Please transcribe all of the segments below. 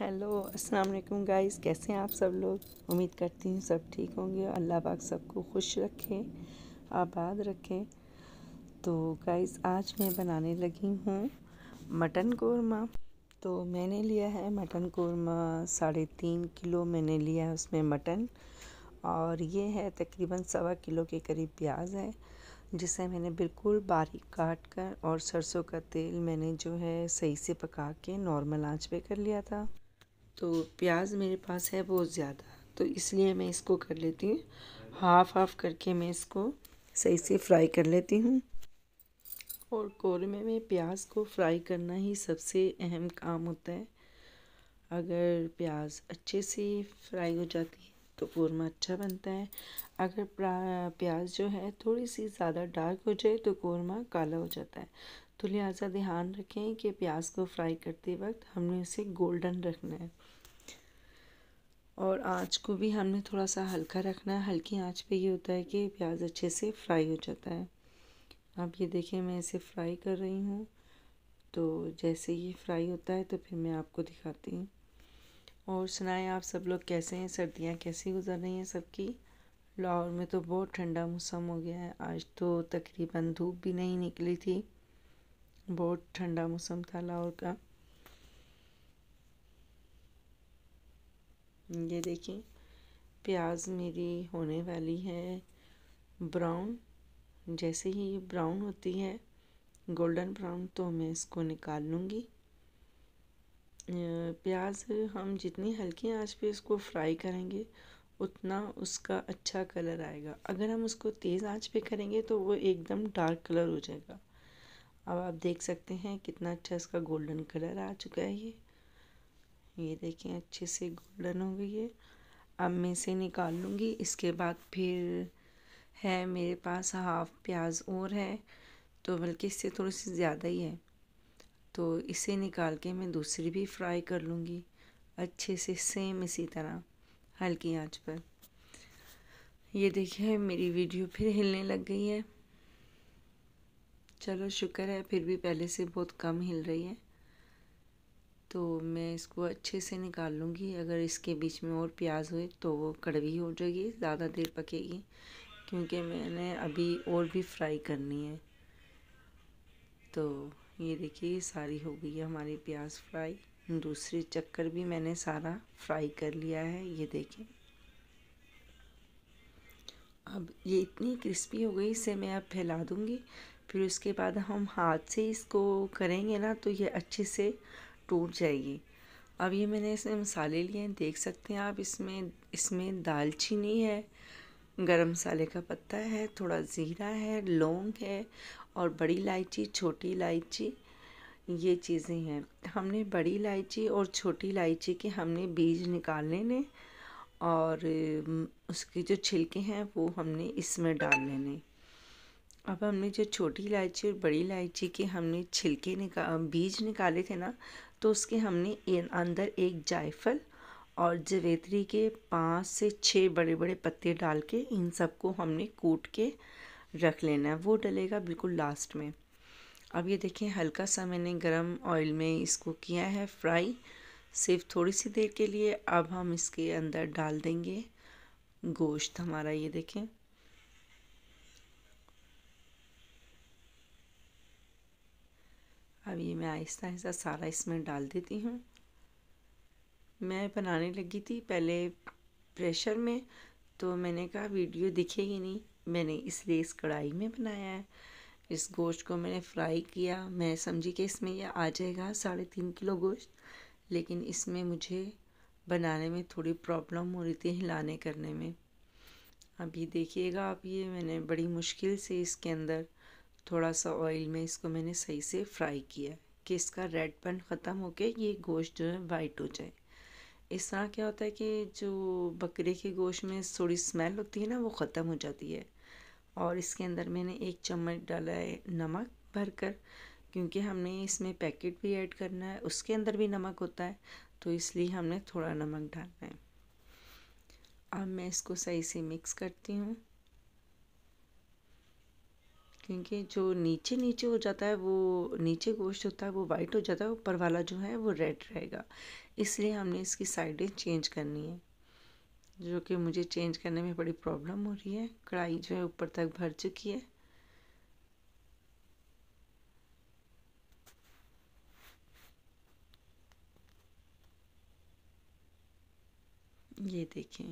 hello अस्सलाम वालेकुम guys कैसे हैं आप सब लोग उम्मीद करती हूँ सब ठीक होंगे अल्लाह पाक सबको खुश रखें आबाद रखें तो गाइस आज मैं बनाने लगी हूँ मटन कौरमा तो मैंने लिया है मटन कौरमा साढ़े तीन किलो मैंने लिया है उसमें मटन और ये है तकरीबन सवा किलो के करीब प्याज है जिसे मैंने बिल्कुल बारीक काट कर और सरसों का तेल मैंने जो है सही से पका के नॉर्मल आंच पे कर लिया था तो प्याज मेरे पास है बहुत ज़्यादा तो इसलिए मैं इसको कर लेती हूँ हाफ़ हाफ़ करके मैं इसको सही से फ्राई कर लेती हूँ और कौरमे में प्याज को फ्राई करना ही सबसे अहम काम होता है अगर प्याज अच्छे से फ्राई हो जाती है तो कौरमा अच्छा बनता है अगर प्याज जो है थोड़ी सी ज़्यादा डार्क हो जाए तो कौरमा काला हो जाता है तो लिहाजा ध्यान रखें कि प्याज को फ्राई करते वक्त हमने उसे गोल्डन रखना है और आँच को भी हमने थोड़ा सा हल्का रखना है हल्की आँच पे ये होता है कि प्याज अच्छे से फ्राई हो जाता है आप ये देखें मैं इसे फ्राई कर रही हूँ तो जैसे ये फ्राई होता है तो फिर मैं आपको दिखाती हूँ और सुनाएं आप सब लोग कैसे हैं सर्दियाँ कैसी गुजर रही हैं सबकी लाहौर में तो बहुत ठंडा मौसम हो गया है आज तो तकरीबन धूप भी नहीं निकली थी बहुत ठंडा मौसम था लाहौर का ये देखें प्याज मेरी होने वाली है ब्राउन जैसे ही ये ब्राउन होती है गोल्डन ब्राउन तो मैं इसको निकाल लूँगी प्याज हम जितनी हल्की आंच पे इसको फ्राई करेंगे उतना उसका अच्छा कलर आएगा अगर हम उसको तेज़ आंच पे करेंगे तो वो एकदम डार्क कलर हो जाएगा अब आप देख सकते हैं कितना अच्छा इसका गोल्डन कलर आ चुका है ये ये देखें अच्छे से गोल्डन हो गई है अब मैं इसे निकाल लूँगी इसके बाद फिर है मेरे पास हाफ प्याज और है तो बल्कि इससे थोड़ी सी ज़्यादा ही है तो इसे निकाल के मैं दूसरी भी फ्राई कर लूँगी अच्छे से सेम इसी तरह हल्की आंच पर ये देखिए मेरी वीडियो फिर हिलने लग गई है चलो शुक्र है फिर भी पहले से बहुत कम हिल रही है तो मैं इसको अच्छे से निकाल लूँगी अगर इसके बीच में और प्याज हुए तो वो कड़वी हो जाएगी ज़्यादा देर पकेगी क्योंकि मैंने अभी और भी फ्राई करनी है तो ये देखिए सारी हो गई है हमारी प्याज फ्राई दूसरे चक्कर भी मैंने सारा फ्राई कर लिया है ये देखें अब ये इतनी क्रिस्पी हो गई इसे मैं अब फैला दूँगी फिर उसके बाद हम हाथ से इसको करेंगे ना तो ये अच्छे से टूट जाएगी अब ये मैंने इसमें मसाले लिए हैं देख सकते हैं आप इसमें इसमें दालचीनी है गरम मसाले का पत्ता है थोड़ा ज़ीरा है लौंग है और बड़ी इलायची छोटी इलायची ये चीज़ें हैं हमने बड़ी इलायची और छोटी इलायची के हमने बीज निकाल लेने और उसके जो छिलके हैं वो हमने इसमें डाल लेने अब हमने जो छोटी इलायची और बड़ी इलायची के हमने छिलके निका बीज निकाले थे ना तो उसके हमने अंदर एक जायफल और जवेत्री के पाँच से छः बड़े बड़े पत्ते डाल के इन सबको हमने कूट के रख लेना है वो डलेगा बिल्कुल लास्ट में अब ये देखें हल्का सा मैंने गरम ऑयल में इसको किया है फ्राई सिर्फ थोड़ी सी देर के लिए अब हम इसके अंदर डाल देंगे गोश्त हमारा ये देखें अब ये मैं आहिस्ता आहिस्ता सारा इसमें डाल देती हूँ मैं बनाने लगी थी पहले प्रेशर में तो मैंने कहा वीडियो दिखेगी नहीं मैंने इसलिए इस कढ़ाई में बनाया है इस गोश्त को मैंने फ्राई किया मैं समझी कि इसमें यह आ जाएगा साढ़े तीन किलो गोश्त लेकिन इसमें मुझे बनाने में थोड़ी प्रॉब्लम हो रही थी हिलाने करने में अभी देखिएगा आप ये मैंने बड़ी मुश्किल से इसके अंदर थोड़ा सा ऑयल में इसको मैंने सही से फ्राई किया कि इसका रेडपन ख़त्म हो के ये गोश्त जो है वाइट हो जाए इस तरह क्या होता है कि जो बकरे के गोश्त में थोड़ी स्मेल होती है ना वो ख़त्म हो जाती है और इसके अंदर मैंने एक चम्मच डाला है नमक भरकर क्योंकि हमने इसमें पैकेट भी ऐड करना है उसके अंदर भी नमक होता है तो इसलिए हमने थोड़ा नमक डालना है अब मैं इसको सही से मिक्स करती हूँ क्योंकि जो नीचे नीचे हो जाता है वो नीचे गोश्त होता है वो वाइट हो जाता है ऊपर वाला जो है वो रेड रहेगा इसलिए हमने इसकी साइडें चेंज करनी है जो कि मुझे चेंज करने में बड़ी प्रॉब्लम हो रही है कढ़ाई जो है ऊपर तक भर चुकी है ये देखें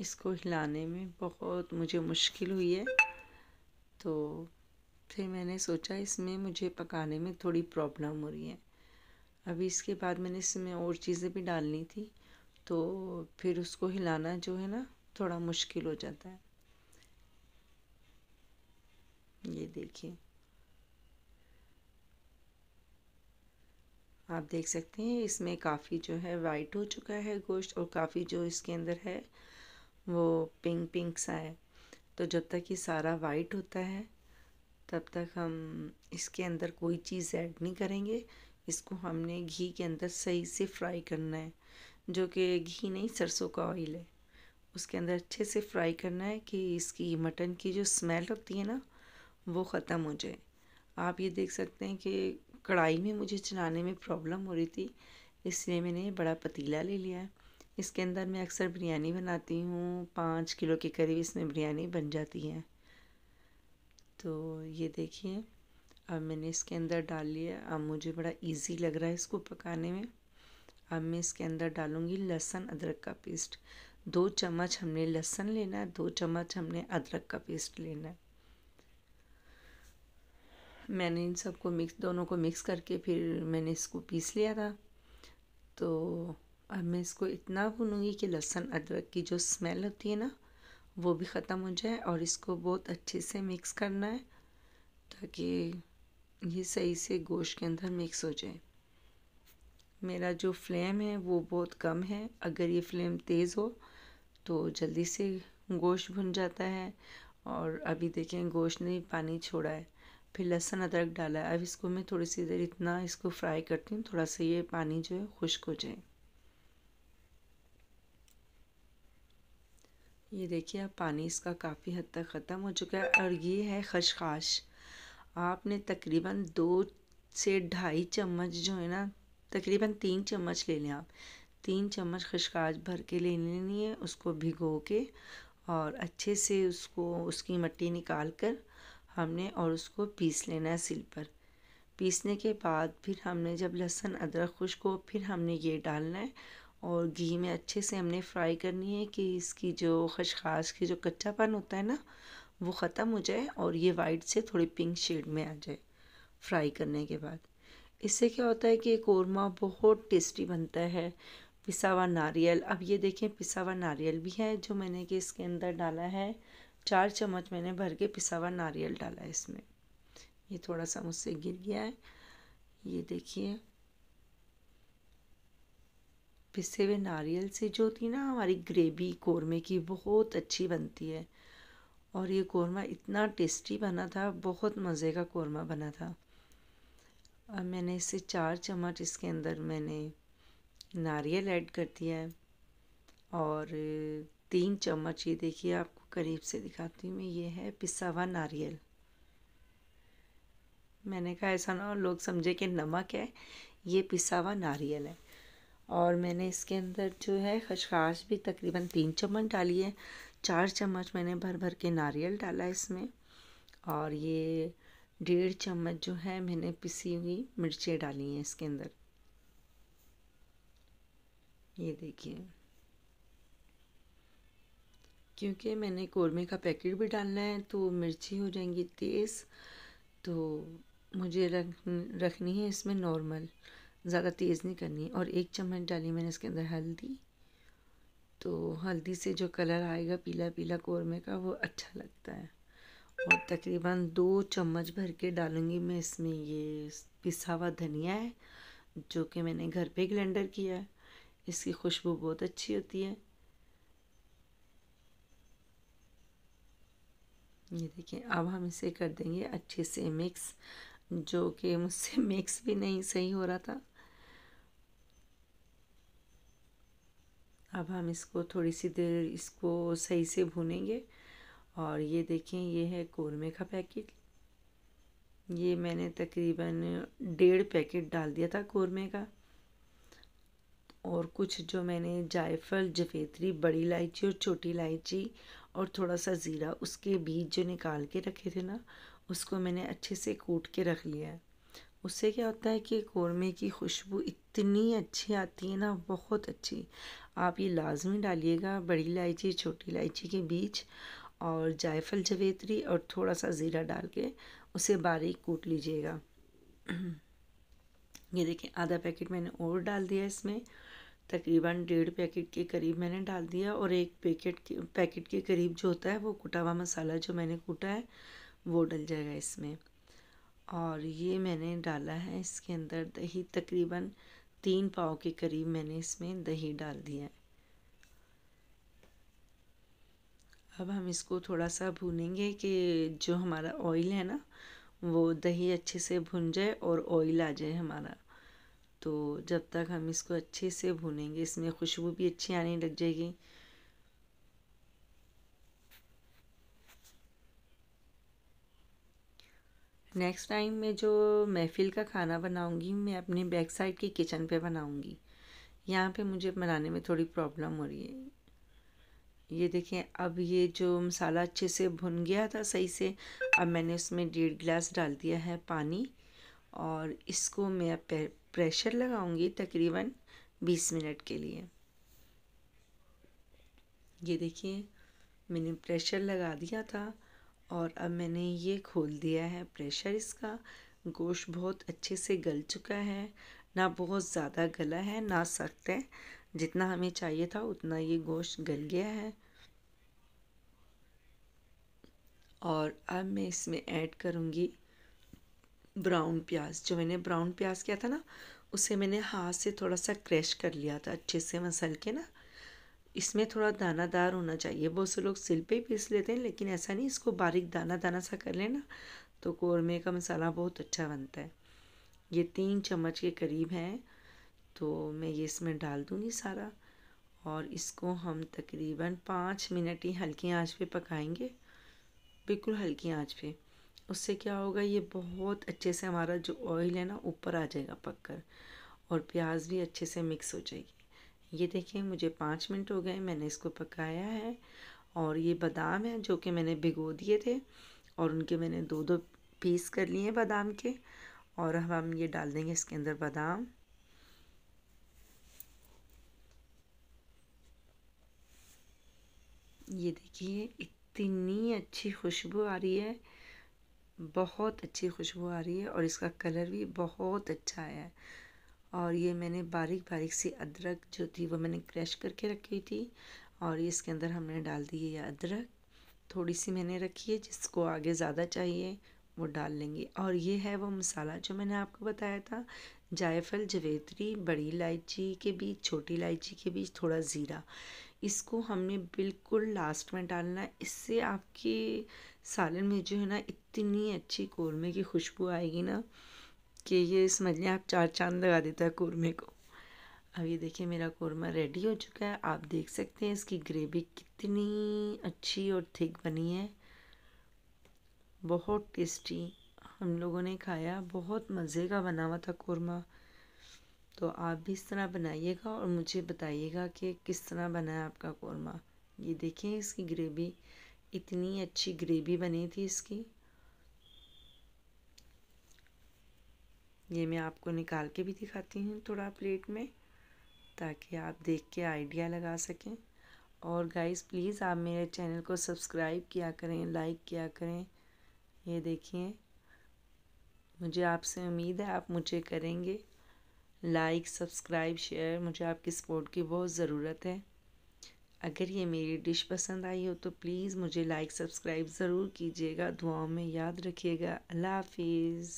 इसको हिलाने में बहुत मुझे मुश्किल हुई है तो फिर मैंने सोचा इसमें मुझे पकाने में थोड़ी प्रॉब्लम हो रही है अभी इसके बाद मैंने इसमें और चीज़ें भी डालनी थी तो फिर उसको हिलाना जो है ना थोड़ा मुश्किल हो जाता है ये देखिए आप देख सकते हैं इसमें काफ़ी जो है वाइट हो चुका है गोश्त और काफ़ी जो इसके अंदर है वो पिंक पिंक सा है तो जब तक ये सारा वाइट होता है तब तक हम इसके अंदर कोई चीज़ ऐड नहीं करेंगे इसको हमने घी के अंदर सही से फ्राई करना है जो कि घी नहीं सरसों का ऑयल है उसके अंदर अच्छे से फ्राई करना है कि इसकी मटन की जो स्मेल होती है ना वो ख़त्म हो जाए आप ये देख सकते हैं कि कढ़ाई में मुझे चलाने में प्रॉब्लम हो रही थी इसलिए मैंने बड़ा पतीला ले लिया है इसके अंदर मैं अक्सर बिरयानी बनाती हूँ पाँच किलो के करीब इसमें बिरयानी बन जाती है तो ये देखिए अब मैंने इसके अंदर डाल लिया अब मुझे बड़ा इजी लग रहा है इसको पकाने में अब मैं इसके अंदर डालूँगी लहसुन अदरक का पेस्ट दो चम्मच हमने लहसुन लेना है दो चम्मच हमने अदरक का पेस्ट लेना है मैंने इन सबको मिक्स दोनों को मिक्स करके फिर मैंने इसको पीस लिया था तो अब मैं इसको इतना भूनूंगी कि लहसुन अदरक की जो स्मेल होती है ना वो भी ख़त्म हो जाए और इसको बहुत अच्छे से मिक्स करना है ताकि ये सही से गोश्त के अंदर मिक्स हो जाए मेरा जो फ्लेम है वो बहुत कम है अगर ये फ्लेम तेज़ हो तो जल्दी से गोश्त भुन जाता है और अभी देखें गोश्त ने पानी छोड़ा है फिर लहसुन अदरक डाला है अब इसको मैं थोड़ी सी देर इतना इसको फ्राई करती हूँ थोड़ा सा ये पानी जो है खुश्क हो जाए ये देखिए अब पानी इसका काफ़ी हद तक ख़त्म हो चुका है और ये है खशखाश आपने तकरीबन दो से ढाई चम्मच जो है ना तकरीबन तीन चम्मच ले लें आप तीन चम्मच खशखाश भर के ले लेनी है उसको भिगो के और अच्छे से उसको उसकी मट्टी निकाल कर हमने और उसको पीस लेना है सिल पर पीसने के बाद फिर हमने जब लहसुन अदरक खुश को फिर हमने ये डालना है और घी में अच्छे से हमने फ्राई करनी है कि इसकी जो खशखाश की जो कच्चापन होता है ना वो ख़त्म हो जाए और ये वाइट से थोड़ी पिंक शेड में आ जाए फ्राई करने के बाद इससे क्या होता है कि कौरमा बहुत टेस्टी बनता है पिसा हुआ नारियल अब ये देखें पिसा हुआ नारियल भी है जो मैंने कि इसके अंदर डाला है चार चम्मच मैंने भर के पिसा हुआ नारियल डाला है इसमें ये थोड़ा सा मुझसे गिर गया है ये देखिए पिसे हुए नारियल से जो थी ना हमारी ग्रेवी कौरमे की बहुत अच्छी बनती है और ये कौरमा इतना टेस्टी बना था बहुत मज़े का कौरमा बना था अब मैंने इससे चार चम्मच इसके अंदर मैंने नारियल ऐड कर दिया है और तीन चम्मच ये देखिए आपको करीब से दिखाती हूँ मैं ये है पिसा हुआ नारियल मैंने कहा ऐसा ना लोग समझे कि नमक है ये पिसा हुआ नारियल है और मैंने इसके अंदर जो है खशखाश भी तकरीबन तीन चम्मच डाली है चार चम्मच मैंने भर भर के नारियल डाला इसमें और ये डेढ़ चम्मच जो है मैंने पिसी हुई मिर्चें डाली हैं इसके अंदर ये देखिए क्योंकि मैंने कौरमे का पैकेट भी डालना है तो मिर्ची हो जाएंगी तेज़ तो मुझे रख रखनी है इसमें नॉर्मल ज़्यादा तेज़ नहीं करनी और एक चम्मच डाली मैंने इसके अंदर हल्दी तो हल्दी से जो कलर आएगा पीला पीला कौरमे का वो अच्छा लगता है और तकरीबन दो चम्मच भर के डालूँगी मैं इसमें ये पिसा हुआ धनिया है जो कि मैंने घर पे ग्लेंडर किया है इसकी खुशबू बहुत अच्छी होती है ये देखिए अब हम इसे कर देंगे अच्छे से मिक्स जो कि मुझसे मिक्स भी नहीं सही हो रहा था अब हम इसको थोड़ी सी देर इसको सही से भूनेंगे और ये देखें ये है कौरमे का पैकेट ये मैंने तकरीबन डेढ़ पैकेट डाल दिया था कौरमे का और कुछ जो मैंने जायफल जफेत्री बड़ी इलायची और छोटी इलायची और थोड़ा सा ज़ीरा उसके बीज जो निकाल के रखे थे ना उसको मैंने अच्छे से कूट के रख लिया है उससे क्या होता है कि कौरमे की खुशबू इतनी अच्छी आती है ना बहुत अच्छी आप ये लाजमी डालिएगा बड़ी इलायची छोटी इलायची के बीच और जायफल जवेत्री और थोड़ा सा ज़ीरा डाल के उसे बारीक कूट लीजिएगा ये देखिए आधा पैकेट मैंने और डाल दिया इसमें तकरीबन डेढ़ पैकेट के करीब मैंने डाल दिया और एक पैकेट के पैकेट के करीब जो होता है वो कुटा हुआ मसाला जो मैंने कूटा है वो डल जाएगा इसमें और ये मैंने डाला है इसके अंदर दही तकरीबन तीन पाव के करीब मैंने इसमें दही डाल दिया है अब हम इसको थोड़ा सा भूनेंगे कि जो हमारा ऑयल है ना वो दही अच्छे से भुन जाए और ऑयल आ जाए हमारा तो जब तक हम इसको अच्छे से भूनेंगे इसमें खुशबू भी अच्छी आने लग जाएगी नेक्स्ट टाइम मैं जो महफ़िल का खाना बनाऊंगी मैं अपने बैक साइड के किचन पे बनाऊंगी यहाँ पे मुझे बनाने में थोड़ी प्रॉब्लम हो रही है ये देखें अब ये जो मसाला अच्छे से भुन गया था सही से अब मैंने उसमें डेढ़ गिलास डाल दिया है पानी और इसको मैं अब प्रेशर लगाऊंगी तकरीबन बीस मिनट के लिए ये देखिए मैंने प्रेशर लगा दिया था और अब मैंने ये खोल दिया है प्रेशर इसका गोश्त बहुत अच्छे से गल चुका है ना बहुत ज़्यादा गला है ना सख्त है जितना हमें चाहिए था उतना ये गोश्त गल गया है और अब मैं इसमें ऐड करूँगी ब्राउन प्याज जो मैंने ब्राउन प्याज किया था ना उसे मैंने हाथ से थोड़ा सा क्रैश कर लिया था अच्छे से मसल के ना इसमें थोड़ा दानादार होना चाहिए बहुत से लोग सिल पे ही पीस लेते हैं लेकिन ऐसा नहीं इसको बारीक दाना दाना सा कर लेना तो कौरमे का मसाला बहुत अच्छा बनता है ये तीन चम्मच के करीब हैं तो मैं ये इसमें डाल दूँगी सारा और इसको हम तकरीबन पाँच मिनट ही हल्की आँच पर पकाएँगे बिल्कुल हल्की आँच पर उससे क्या होगा ये बहुत अच्छे से हमारा जो ऑयल है ना ऊपर आ जाएगा पककर और प्याज भी अच्छे से मिक्स हो जाएगी ये देखिए मुझे पाँच मिनट हो गए मैंने इसको पकाया है और ये बादाम है जो कि मैंने भिगो दिए थे और उनके मैंने दो दो पीस कर लिए हैं बादाम के और अब हम ये डाल देंगे इसके अंदर बादाम ये देखिए इतनी अच्छी खुशबू आ रही है बहुत अच्छी खुशबू आ रही है और इसका कलर भी बहुत अच्छा आया है और ये मैंने बारीक बारीक सी अदरक जो थी वो मैंने क्रश करके रखी हुई थी और ये इसके अंदर हमने डाल दी है ये अदरक थोड़ी सी मैंने रखी है जिसको आगे ज़्यादा चाहिए वो डाल लेंगे और ये है वो मसाला जो मैंने आपको बताया था जायफल जवेत्री बड़ी इलायची के बीच छोटी इलायची के बीच थोड़ा ज़ीरा इसको हमने बिल्कुल लास्ट में डालना है इससे आपके सालन में जो है ना इतनी अच्छी कौरमे की खुशबू आएगी ना कि ये समझ आप चार चांद लगा देता है कौरमे को अब ये देखिए मेरा कौरमा रेडी हो चुका है आप देख सकते हैं इसकी ग्रेवी कितनी अच्छी और थिक बनी है बहुत टेस्टी हम लोगों ने खाया बहुत मज़े का बना हुआ था कौरमा तो आप भी इस तरह बनाइएगा और मुझे बताइएगा कि किस तरह बना है आपका कौरमा ये देखें इसकी ग्रेवी इतनी अच्छी ग्रेवी बनी थी इसकी ये मैं आपको निकाल के भी दिखाती हूँ थोड़ा प्लेट में ताकि आप देख के आइडिया लगा सकें और गाइस प्लीज़ आप मेरे चैनल को सब्सक्राइब किया करें लाइक किया करें ये देखिए मुझे आपसे उम्मीद है आप मुझे करेंगे लाइक सब्सक्राइब शेयर मुझे आपकी सपोर्ट की बहुत ज़रूरत है अगर ये मेरी डिश पसंद आई हो तो प्लीज़ मुझे लाइक सब्सक्राइब ज़रूर कीजिएगा दुआओं में याद रखिएगा अल्लाह हाफिज़